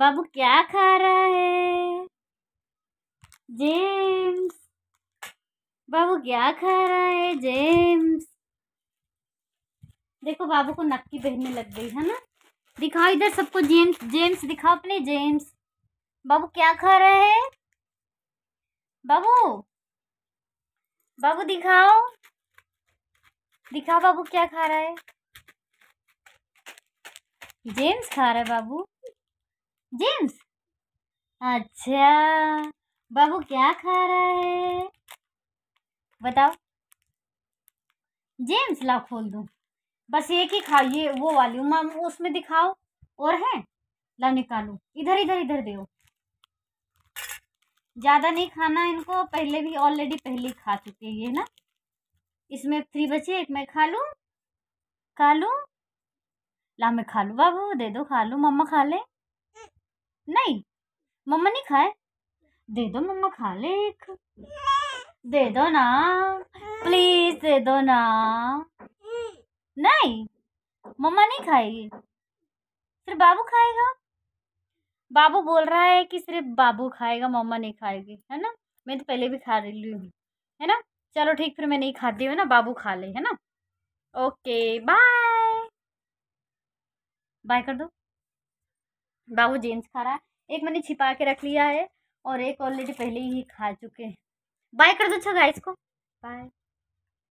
बाबू क्या खा रहा है जेम्स बाबू क्या खा रहा है जेम्स देखो बाबू को नक्की बहने लग गई है ना दिखाओ इधर सबको जेम्स जेम्स दिखाओ अपने जेम्स बाबू क्या खा रहा है बाबू बाबू दिखाओ दिखाओ बाबू क्या खा रहा है जेम्स खा रहा है बाबू जेम्स अच्छा बाबू क्या खा रहा है बताओ जेम्स ला खोल दो बस एक ही खाइए वो वाली उमा उसमें दिखाओ और है ला निकालो इधर इधर इधर दे ज़्यादा नहीं खाना इनको पहले भी ऑलरेडी पहले ही खा चुके हैं ये ना इसमें थ्री बचे एक मैं खा लू खा लू ला मैं खा लू बाबू दे दो खा लू मम्मा खा ले नहीं मम्मा नहीं खाए दे दो मम्मा खा ले एक दे दो ना प्लीज दे दो ना नहीं मम्मा नहीं खाएगी फिर बाबू खाएगा बाबू बोल रहा है कि सिर्फ बाबू खाएगा मम्मा नहीं खाएगी है ना मैं तो पहले भी खा रही हूँ है ना चलो ठीक फिर मैं नहीं खाती हूँ ना बाबू खा ले है ना ओके बाय बाय कर दो बाबू जीन्स खा रहा है एक मैंने छिपा के रख लिया है और एक ऑलरेडी पहले ही खा चुके हैं बाय कर दो गाइस को बाय